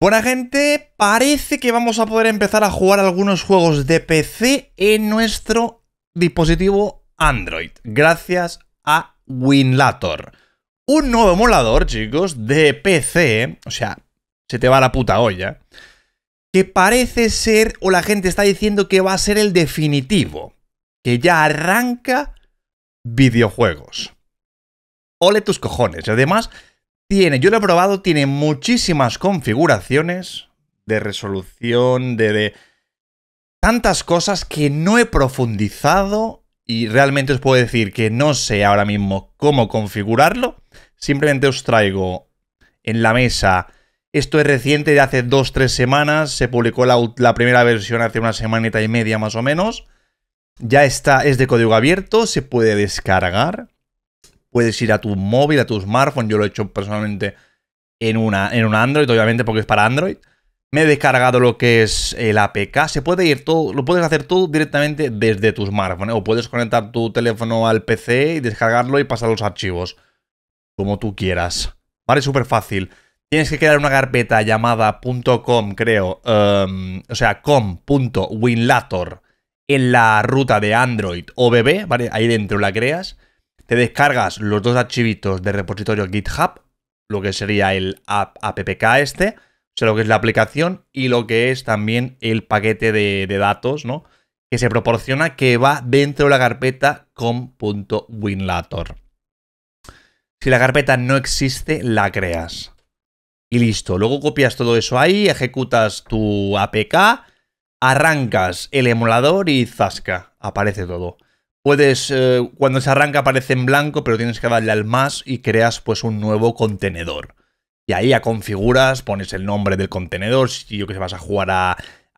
Buena gente, parece que vamos a poder empezar a jugar algunos juegos de PC en nuestro dispositivo Android, gracias a Winlator. Un nuevo emulador, chicos, de PC, o sea, se te va la puta olla, que parece ser, o la gente está diciendo que va a ser el definitivo, que ya arranca videojuegos. Ole tus cojones, y además tiene, yo lo he probado, tiene muchísimas configuraciones de resolución, de, tantas cosas que no he profundizado y realmente os puedo decir que no sé ahora mismo cómo configurarlo. Simplemente os traigo en la mesa. Esto es reciente de hace 2 tres semanas. Se publicó la, la, primera versión hace una semanita y media más o menos. Ya está, es de código abierto, se puede descargar puedes ir a tu móvil, a tu smartphone. Yo lo he hecho personalmente en, una, en un Android, obviamente, porque es para Android. Me he descargado lo que es el APK. Se puede ir todo, lo puedes hacer todo directamente desde tu smartphone. ¿eh? O puedes conectar tu teléfono al PC y descargarlo y pasar los archivos. Como tú quieras. Vale, súper fácil. Tienes que crear una carpeta llamada .com, creo, em, o sea, com.winlator en la ruta de Android o ¿vale? Ahí dentro la creas. Te descargas los dos archivitos de repositorio GitHub, lo que sería el app, appk este, o sea, lo que es la aplicación y lo que es también el paquete de, datos, ¿no? Que se proporciona que va dentro de la carpeta com.winlator. Si la carpeta no existe, la creas. Y listo. Luego copias todo eso ahí, ejecutas tu APK, arrancas el emulador y zasca. Aparece todo. Puedes, eh, cuando se arranca aparece en blanco, pero tienes que darle al más y creas pues un nuevo contenedor. Y ahí ya configuras, pones el nombre del contenedor, si yo que sé, vas a jugar a,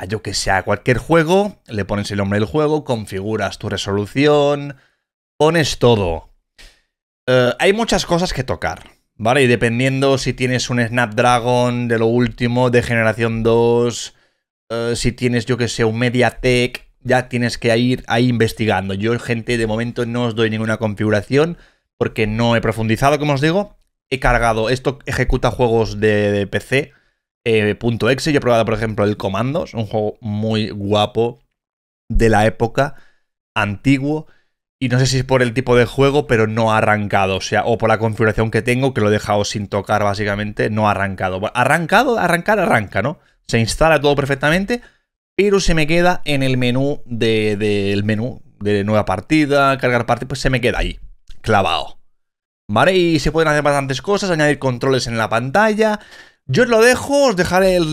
yo que sea cualquier juego, le pones el nombre del juego, configuras tu resolución, pones todo. Eh, hay muchas cosas que tocar, ¿vale? Y dependiendo si tienes un Snapdragon de lo último, de generación 2, eh, si tienes yo que sé, un MediaTek, ya tienes que ir ahí investigando. Yo, gente, de momento no os doy ninguna configuración porque no he profundizado, como os digo. He cargado, esto ejecuta juegos de, PC.exe. PC, eh, .exe. Yo he probado, por ejemplo, el Comandos, un juego muy guapo de la época, antiguo. Y no sé si es por el tipo de juego, pero no ha arrancado. O sea, o por la configuración que tengo, que lo he dejado sin tocar básicamente, no ha arrancado. Arrancado, arrancar, arranca, ¿no? Se instala todo perfectamente, pero se me queda en el menú del menú de nueva partida, cargar partida, pues se me queda ahí, clavado. ¿Vale? Y se pueden hacer bastantes cosas, añadir controles en la pantalla. Yo os lo dejo, os dejaré el,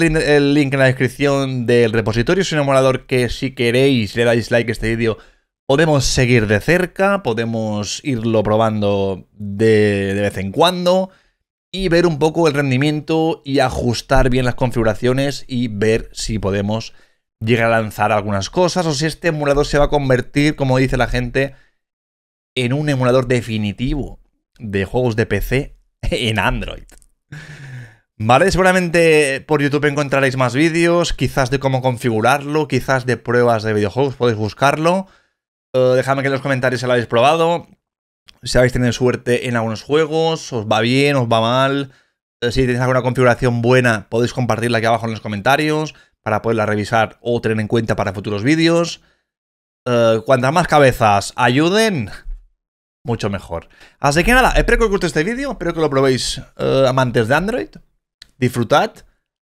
link en la descripción del repositorio. Soy un emulador que si queréis, le dais like a este vídeo, podemos seguir de cerca, podemos irlo probando de, de vez en cuando y ver un poco el rendimiento y ajustar bien las configuraciones y ver si podemos llega a lanzar algunas cosas o si este emulador se va a convertir, como dice la gente, en un emulador definitivo de juegos de PC en Android. Vale, seguramente por YouTube encontraréis más vídeos, quizás de cómo configurarlo, quizás de pruebas de videojuegos, podéis buscarlo. déjame eh, dejadme que en los comentarios si lo habéis probado, si habéis tenido suerte en algunos juegos, os va bien, os va mal. Eh, si tenéis alguna configuración buena, podéis compartirla aquí abajo en los comentarios para poderla revisar o tener en cuenta para futuros vídeos. Eh, cuantas más cabezas ayuden, mucho mejor. Así que nada, espero que os guste este vídeo, espero que lo probéis eh, amantes de Android. Disfrutad,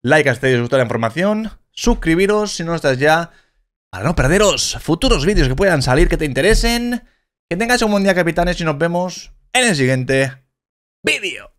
like este si la información, suscribiros si no estás ya, para no perderos futuros vídeos que puedan salir que te interesen. Que tengáis un buen día, capitanes, y nos vemos en el siguiente vídeo.